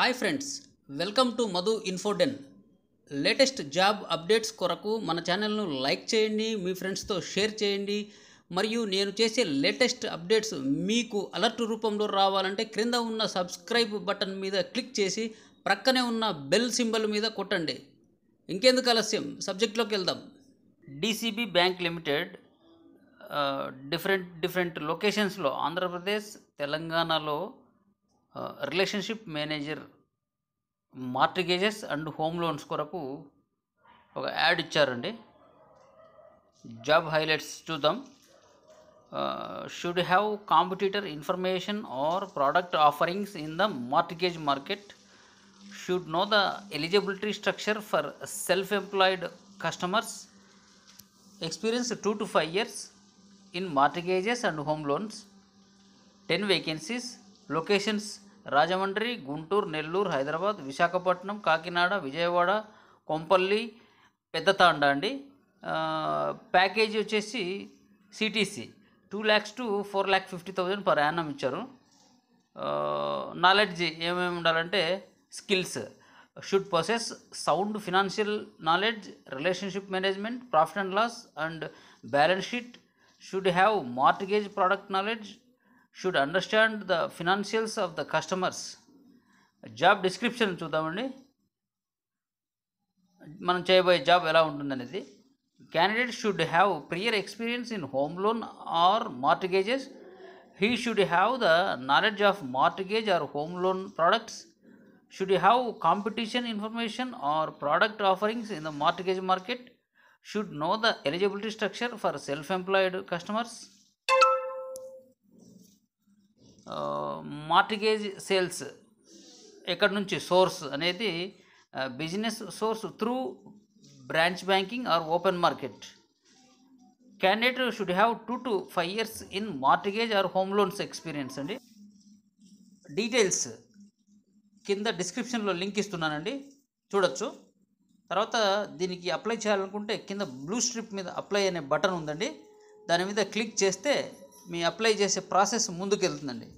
Hi friends welcome to Madhu Infoden latest job updates కొరకు మన ఛానల్ను లైక్ చేయండి మీ ఫ్రెండ్స్తో షేర్ చేయండి మరియు నేను చేసే లేటెస్ట్ అప్డేట్స్ మీకు అలర్ట్ రూపంలో రావాలంటే క్రింద ఉన్న సబ్స్క్రైబ్ బటన్ మీద క్లిక్ చేసి ప్రక్కనే ఉన్న బెల్ సింబల్ మీద కొట్టండి ఇంకెందుకు ఆలస్యం సబ్జెక్ట్లోకి వెళ్దాం DCB bank limited different different లొకేషన్స్లో ఆంధ్రప్రదేశ్ తెలంగాణలో relationship manager mortgages and home loans కొరకు ఒక యాడ్ ఇచ్చారండి జాబ్ హైలైట్స్ చూద్దాం should have competitor information or product offerings in the mortgage market should know the eligibility structure for self employed customers experience two to five years in mortgages and home loans ten vacancies locations Rajahmundry Guntur Nellore Hyderabad Visakhapatnam Kakinada Vijayawada Kompally Peddathanda అండి package వచ్చేసి CTC two lakhs to four lakh fifty thousand per annum ఇచ్చారు knowledge ఏమేమి ఉండాలంటే skills should possess sound financial knowledge relationship management profit and loss and balance sheet should have mortgage product knowledge should understand the financials of the customers. Job description chudamandi. Manam cheyaboye job ela untundanedi. Candidate should have prior experience in home loan or mortgages. He should have the knowledge of mortgage or home loan products. Should have competition information or product offerings in the mortgage market? Should know the eligibility structure for self-employed customers. Mortgage sales ఎక్కడి నుంచి source అనేది business source through branch banking or open market candidate should have two to five years in mortgage or home loans experience అండి details కింద డిస్క్రిప్షన్లో link ఇస్తున్నానండి చూడొచ్చు తర్వాత దీనికి apply చేయాలనుకుంటే కింద బ్లూ స్ట్రిప్ మీద అప్లై అనే బటన్ ఉందండి దాని మీద క్లిక్ చేస్తే మీ అప్లై చేసే ప్రాసెస్ ముందుకు వెళ్తుందండి